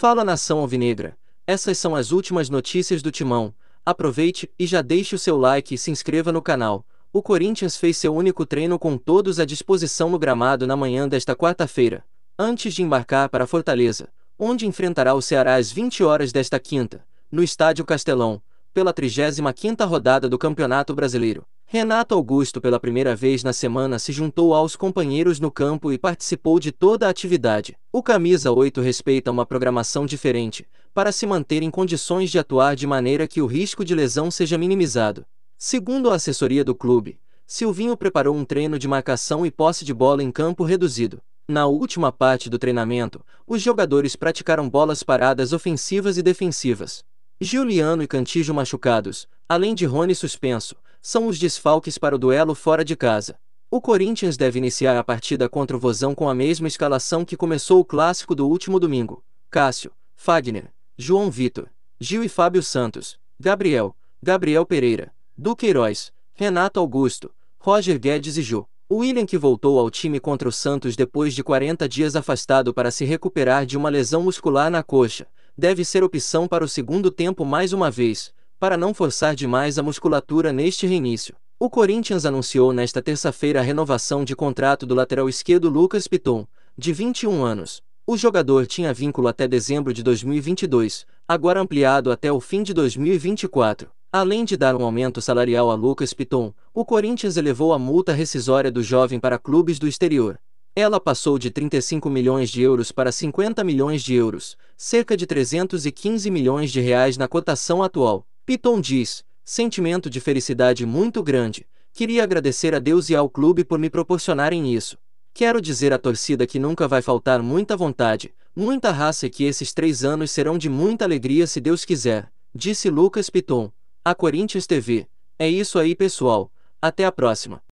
Fala nação alvinegra. Essas são as últimas notícias do Timão. Aproveite e já deixe o seu like e se inscreva no canal. O Corinthians fez seu único treino com todos à disposição no gramado na manhã desta quarta-feira, antes de embarcar para Fortaleza, onde enfrentará o Ceará às 20 horas desta quinta, no Estádio Castelão, pela 35ª rodada do Campeonato Brasileiro. Renato Augusto pela primeira vez na semana se juntou aos companheiros no campo e participou de toda a atividade. O Camisa 8 respeita uma programação diferente, para se manter em condições de atuar de maneira que o risco de lesão seja minimizado. Segundo a assessoria do clube, Silvinho preparou um treino de marcação e posse de bola em campo reduzido. Na última parte do treinamento, os jogadores praticaram bolas paradas ofensivas e defensivas. Giuliano e Cantijo machucados, além de Rony suspenso, são os desfalques para o duelo fora de casa. O Corinthians deve iniciar a partida contra o Vozão com a mesma escalação que começou o clássico do último domingo. Cássio, Fagner, João Vitor, Gil e Fábio Santos, Gabriel, Gabriel Pereira, Duqueiroz, Renato Augusto, Roger Guedes e O William que voltou ao time contra o Santos depois de 40 dias afastado para se recuperar de uma lesão muscular na coxa, deve ser opção para o segundo tempo mais uma vez, para não forçar demais a musculatura neste reinício, o Corinthians anunciou nesta terça-feira a renovação de contrato do lateral esquerdo Lucas Piton, de 21 anos. O jogador tinha vínculo até dezembro de 2022, agora ampliado até o fim de 2024. Além de dar um aumento salarial a Lucas Piton, o Corinthians elevou a multa rescisória do jovem para clubes do exterior. Ela passou de 35 milhões de euros para 50 milhões de euros, cerca de 315 milhões de reais na cotação atual. Piton diz: sentimento de felicidade muito grande. Queria agradecer a Deus e ao clube por me proporcionarem isso. Quero dizer à torcida que nunca vai faltar muita vontade, muita raça e que esses três anos serão de muita alegria se Deus quiser, disse Lucas Piton. A Corinthians TV. É isso aí, pessoal. Até a próxima.